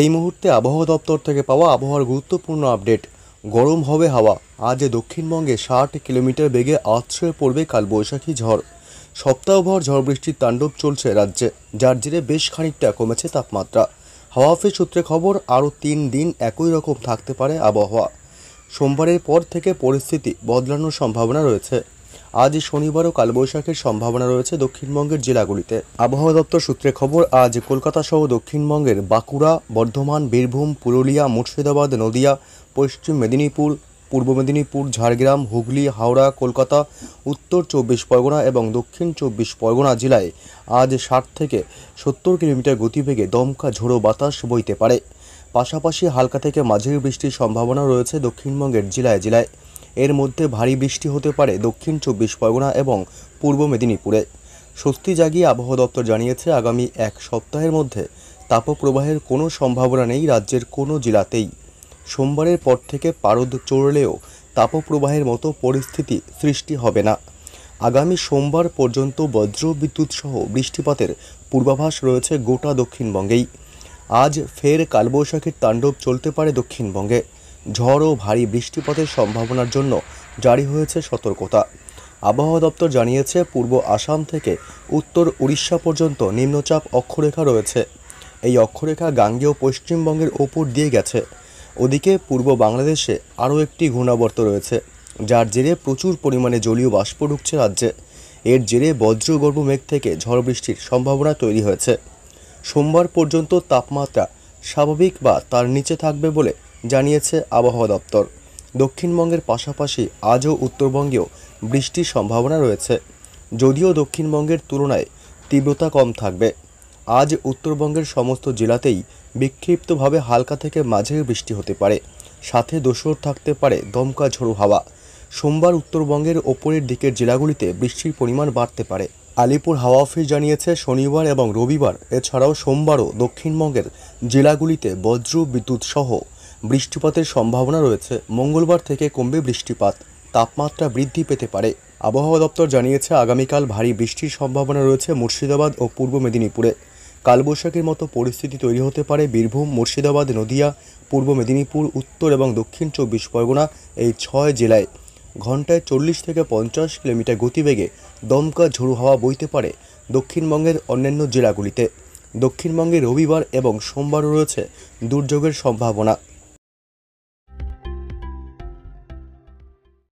এই মুহূর্তে আবহাওয়া দপ্তর থেকে পাওয়া আবহাওয়ার গুরুত্বপূর্ণ আপডেট গরম হবে হাওয়া আজ দক্ষিণবঙ্গে ষাট কিলোমিটার বেগে আশ্রয়ে পড়বে কালবৈশাখী ঝড় সপ্তাহভর ঝড় বৃষ্টির তাণ্ডব চলছে রাজ্যে যার জেরে বেশ খানিকটা কমেছে তাপমাত্রা হাওয়া অফিস সূত্রে খবর আরও তিন দিন একই রকম থাকতে পারে আবহাওয়া সোমবারের পর থেকে পরিস্থিতি বদলানোর সম্ভাবনা রয়েছে আজ শনিবারও কালবৈশাখীর সম্ভাবনা রয়েছে দক্ষিণবঙ্গের জেলাগুলিতে আবহাওয়া দপ্তর সূত্রে খবর আজ কলকাতা সহ দক্ষিণবঙ্গের বাঁকুড়া বর্ধমান বীরভূম পুরুলিয়া মুর্শিদাবাদ নদিয়া পশ্চিম মেদিনীপুর পূর্ব মেদিনীপুর ঝাড়গ্রাম হুগলি হাওড়া কলকাতা উত্তর চব্বিশ পরগনা এবং দক্ষিণ চব্বিশ পরগনা জেলায় আজ ষাট থেকে সত্তর কিলোমিটার গতিবেগে দমকা ঝোড়ো বাতাস বইতে পারে পাশাপাশি হালকা থেকে মাঝের বৃষ্টির সম্ভাবনা রয়েছে দক্ষিণবঙ্গের জেলায় জেলায় এর মধ্যে ভারী বৃষ্টি হতে পারে দক্ষিণ চব্বিশ পরগনা এবং পূর্ব মেদিনীপুরে স্বস্তি জাগিয়ে আবহাওয়া দপ্তর জানিয়েছে আগামী এক সপ্তাহের মধ্যে তাপপ্রবাহের কোনো সম্ভাবনা নেই রাজ্যের কোনো জেলাতেই সোমবারের পর থেকে পারদ চড়লেও তাপপ্রবাহের মতো পরিস্থিতি সৃষ্টি হবে না আগামী সোমবার পর্যন্ত বজ্র বিদ্যুৎ সহ বৃষ্টিপাতের পূর্বাভাস রয়েছে গোটা দক্ষিণবঙ্গেই আজ ফের কালবৈশাখীর তাণ্ডব চলতে পারে দক্ষিণবঙ্গে ঝড় ও ভারী বৃষ্টিপাতের সম্ভাবনার জন্য জারি হয়েছে সতর্কতা আবহাওয়া দপ্তর জানিয়েছে পূর্ব আসাম থেকে উত্তর উড়িষ্যা পর্যন্ত নিম্নচাপ অক্ষরেখা রয়েছে এই অক্ষরেখা গাঙ্গেয় পশ্চিমবঙ্গের ওপর দিয়ে গেছে ওদিকে পূর্ব বাংলাদেশে আরও একটি ঘূর্ণাবর্ত রয়েছে যার জেরে প্রচুর পরিমাণে জলীয় বাষ্প ঢুকছে রাজ্যে এর জেরে বজ্রগর্ভ মেঘ থেকে ঝড় বৃষ্টির সম্ভাবনা তৈরি হয়েছে সোমবার পর্যন্ত তাপমাত্রা স্বাভাবিক বা তার নিচে থাকবে বলে জানিয়েছে আবহাওয়া দপ্তর দক্ষিণবঙ্গের পাশাপাশি আজও উত্তরবঙ্গেও বৃষ্টির সম্ভাবনা রয়েছে যদিও দক্ষিণবঙ্গের তুলনায় তীব্রতা কম থাকবে আজ উত্তরবঙ্গের সমস্ত জেলাতেই বিক্ষিপ্তভাবে হালকা থেকে মাঝে বৃষ্টি হতে পারে সাথে দোসর থাকতে পারে দমকা ঝোড়ো হাওয়া সোমবার উত্তরবঙ্গের ওপরের দিকের জেলাগুলিতে বৃষ্টির পরিমাণ বাড়তে পারে আলিপুর হাওয়া অফিস জানিয়েছে শনিবার এবং রবিবার এছাড়াও সোমবারও দক্ষিণবঙ্গের জেলাগুলিতে বজ্র বিদ্যুৎ সহ বৃষ্টিপাতের সম্ভাবনা রয়েছে মঙ্গলবার থেকে কমবে বৃষ্টিপাত তাপমাত্রা বৃদ্ধি পেতে পারে আবহাওয়া দপ্তর জানিয়েছে আগামীকাল ভারী বৃষ্টির সম্ভাবনা রয়েছে মুর্শিদাবাদ ও পূর্ব মেদিনীপুরে কালবৈশাখীর মতো পরিস্থিতি তৈরি হতে পারে বীরভূম মুর্শিদাবাদ নদিয়া পূর্ব মেদিনীপুর উত্তর এবং দক্ষিণ চব্বিশ পরগনা এই ছয় জেলায় ঘন্টায় চল্লিশ থেকে পঞ্চাশ কিলোমিটার গতিবেগে দমকা ঝোড়ো হাওয়া বইতে পারে দক্ষিণবঙ্গের অন্যান্য জেলাগুলিতে দক্ষিণবঙ্গে রবিবার এবং সোমবারও রয়েছে দুর্যোগের সম্ভাবনা